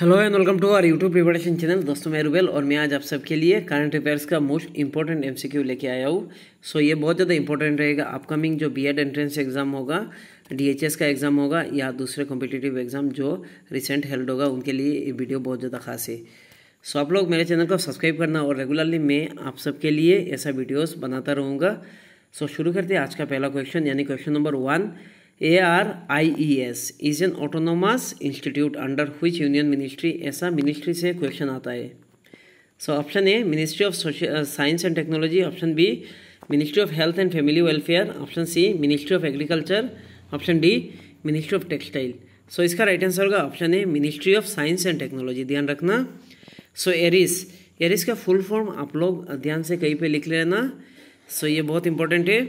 Hello and welcome to our YouTube preparation channel दोस्तों मैं रुबेल और मैं आज आप सबके लिए करंट अफेयर्स का मोस्ट इंपॉर्टेंट एमसीक्यू लेके आया हूँ सो so, ये बहुत ज़्यादा इंपॉर्टेंट रहेगा अपकमिंग जो बीएड एंट्रेंस एग्ज़ाम होगा डीएचएस का एग्ज़ाम होगा या दूसरे कॉम्पिटेटिव एग्ज़ाम जो रिसेंट हेल्ड होगा उनके लिए ये वीडियो बहुत ज़्यादा खास है सो so, आप लोग मेरे चैनल को सब्सक्राइब करना और रेगुलरली मैं आप सबके लिए ऐसा वीडियोज़ बनाता रहूँगा सो so, शुरू करते हैं आज का पहला क्वेश्चन यानी question number one A R I E S is an autonomous institute under हुई यूनियन मिनिस्ट्री ऐसा मिनिस्ट्री से क्वेश्चन आता है so option A ministry of science and technology option B ministry of health and family welfare option C ministry of agriculture option D ministry of textile so इसका right answer होगा option A ministry of science and technology ध्यान रखना so ARIES ARIES का full form आप लोग ध्यान से कहीं पर लिख लेना सो so, ये बहुत इंपॉर्टेंट है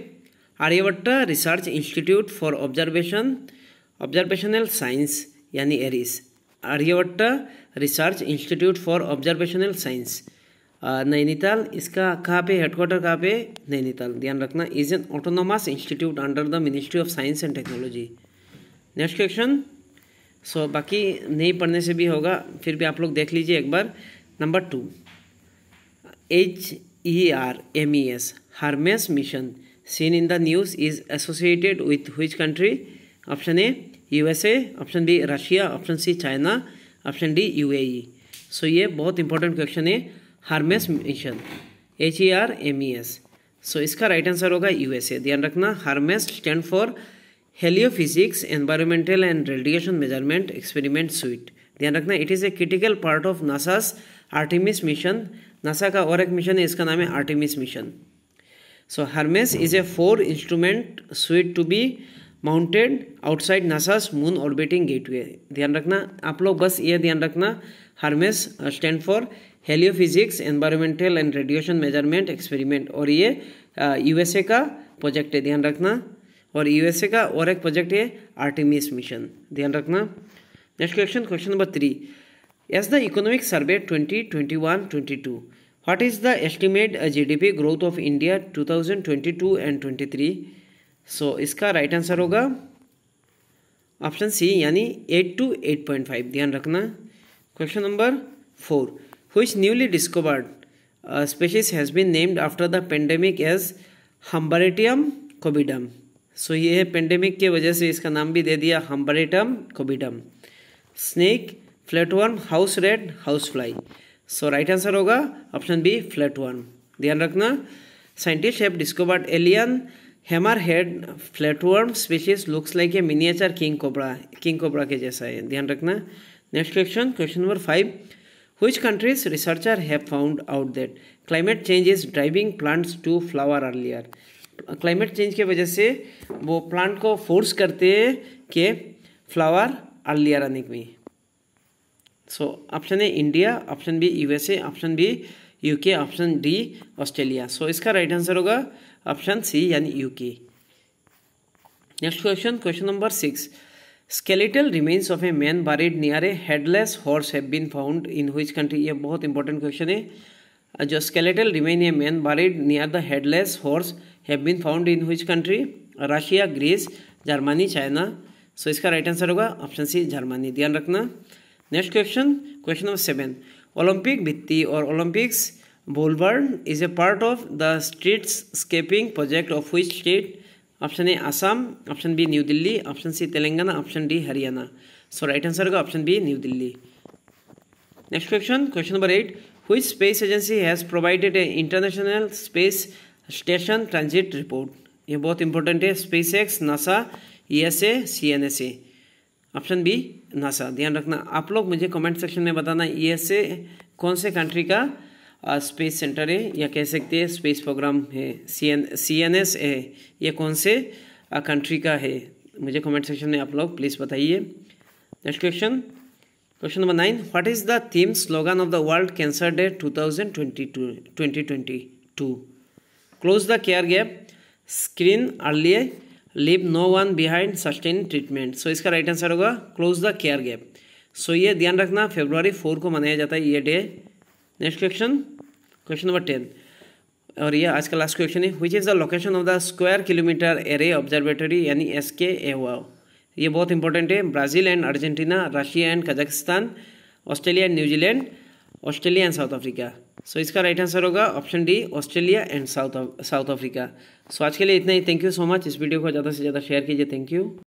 Aryabhatta research institute for observation observational science यानी ARIES Aryabhatta research institute for observational science Nainital इसका कहाँ पे हेडक्वार्टर कहाँ पे नैनीताल ध्यान रखना is an autonomous institute under the ministry of science and technology next question so बाकी नहीं पढ़ने से भी होगा फिर भी आप लोग देख लीजिए एक बार number two H E R M E S Hermes mission seen in the news is associated with which country? Option A USA, option B Russia, option C China, option D UAE. So so, ये बहुत important question है Hermes mission H E R M E S so इसका right answer होगा USA ध्यान रखना Hermes stand for heliophysics environmental and radiation measurement experiment suite ध्यान रखना it is a critical part of NASA's Artemis mission NASA का और एक mission है इसका नाम है Artemis mission So Hermes is a four instrument suite to be mounted outside NASA's moon orbiting gateway ध्यान रखना आप लोग बस ये ध्यान रखना Hermes stand for heliophysics environmental and radiation measurement experiment और ये यूएसए uh, का प्रोजेक्ट है ध्यान रखना और यूएसए का और एक प्रोजेक्ट है आर्टिमिस मिशन ध्यान रखना next question question number three as the economic survey twenty twenty one twenty two What is the estimate uh, GDP growth of India 2022 and 23? So so, इसका राइट right आंसर होगा option C यानी eight to eight point five ध्यान रखना question number four which newly discovered species has been named after the pandemic as Humbertium covidum so ये है pandemic के वजह से इसका नाम भी दे दिया हम्बरेटम कोबिडम snake flatworm house rat house fly so right answer होगा ऑप्शन बी फ्लैट वन ध्यान रखना scientist have discovered alien hammer head worm species looks like a miniature king cobra king cobra के जैसा है ध्यान रखना next question question number five which countries researcher have found out that climate change is driving plants to flower earlier climate change की वजह से वो plant को फोर्स करते हैं कि फ्लावर अर्लियर आने में so option A India option B USA option B UK option D Australia so इसका राइट आंसर होगा ऑप्शन सी यानी UK next question question number six skeletal remains of a man buried near a headless horse have been found in which country ये बहुत important question है uh, जो skeletal remain a man buried near the headless horse have been found in which country Russia Greece Germany China so इसका right answer होगा option C Germany ध्यान रखना next question question number seven Olympic भित्ती और Olympics बोलबर्न is a part of the streetscaping project of which state option A Assam option B new Delhi option C Telangana option D Haryana so right answer होगा option B new Delhi next question question number eight which space agency has provided a international space station transit report ये बहुत important है SpaceX NASA E S A C N S A option B NASA ध्यान रखना आप लोग मुझे comment section में बताना ये से कौन से कंट्री का आ, स्पेस सेंटर है या कह सकते हैं स्पेस प्रोग्राम है C N C N S है ये कौन से कंट्री का है मुझे कमेंट सेक्शन में आप लोग प्लीज़ बताइए next question question number nine what is the theme slogan of the world cancer day two thousand twenty two twenty twenty two close the care gap screen early leave no one behind sustain treatment so इसका right answer होगा close the care gap so ये ध्यान रखना February four को मनाया जाता है ये day next question question number ten और ये आज का लास्ट क्वेश्चन है which is the location of the square kilometre array observatory यानी एस के ए ये बहुत इंपॉर्टेंट है Brazil and Argentina Russia and Kazakhstan Australia and New Zealand Australia and South Africa so इसका राइट आंसर होगा option D Australia and South South Africa so आज के लिए इतना ही थैंक यू सो मच इस वीडियो को ज़्यादा से ज़्यादा शेयर कीजिए थैंक यू